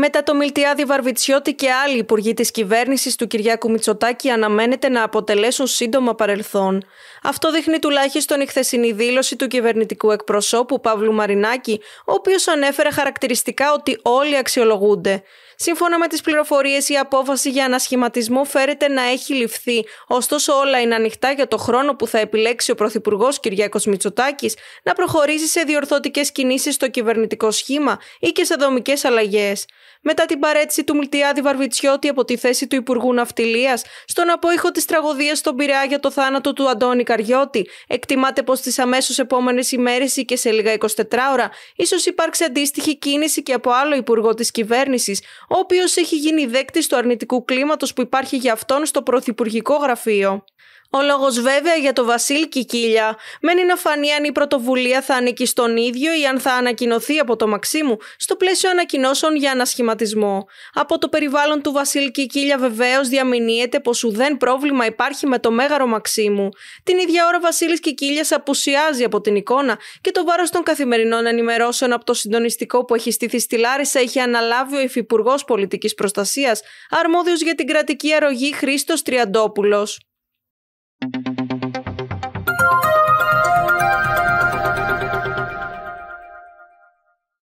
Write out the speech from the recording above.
Μετά το Μιλτιάδη Βαρβιτσιώτη και άλλοι υπουργοί της κυβέρνησης του Κυριάκου Μητσοτάκη αναμένεται να αποτελέσουν σύντομα παρελθόν. Αυτό δείχνει τουλάχιστον η χθεσινή δήλωση του κυβερνητικού εκπροσώπου Παύλου Μαρινάκη, ο οποίος ανέφερε χαρακτηριστικά ότι όλοι αξιολογούνται. Σύμφωνα με τις πληροφορίες, η απόφαση για ανασχηματισμό φέρεται να έχει ληφθεί. Ωστόσο, όλα είναι ανοιχτά για το χρόνο που θα επιλέξει ο Πρωθυπουργός Κυριάκο Μητσοτάκης να προχωρήσει σε διορθωτικές κινήσεις στο κυβερνητικό σχήμα ή και σε δομικές αλλαγές. Μετά την παρέτηση του Μιλτιάδη Βαρβιτσιώτη από τη θέση του Υπουργού Ναυτιλίας, στον απόϊχο της τραγωδίας στον Πειραιά για το θάνατο του Αντώνη Καριώτη, εκτιμάται πως τις αμέσως επόμενες ημέρες ή και σε λίγα 24 ώρα ίσως υπάρξει αντίστοιχη κίνηση και από άλλο Υπουργό της Κυβέρνησης, ο οποίος έχει γίνει δέκτης του αρνητικού κλίματος που υπάρχει για αυτόν στο Πρωθυπουργικό Γραφείο. Ο λόγος βέβαια για το Βασίλ Κικίλια μένει να φανεί αν η πρωτοβουλία θα ανήκει στον ίδιο ή αν θα ανακοινωθεί από το Μαξίμου στο πλαίσιο ανακοινώσεων για ανασχηματισμό. Από το περιβάλλον του Βασίλ Κικίλια βεβαίως διαμηνύεται πως ουδέν πρόβλημα υπάρχει με το μέγαρο Μαξίμου. Την ίδια ώρα ο Κικίλιας Κικίλιας απουσιάζει από την εικόνα και το βάρος των καθημερινών ενημερώσεων από το συντονιστικό που έχει στήθει στη Λάρισα έχει αναλάβει ο Υφυπουργός Πολιτικής Προστασίας, αρμόδιος για την κρατική αρρωγή Χρήστος Τριαντόπουλος. thank you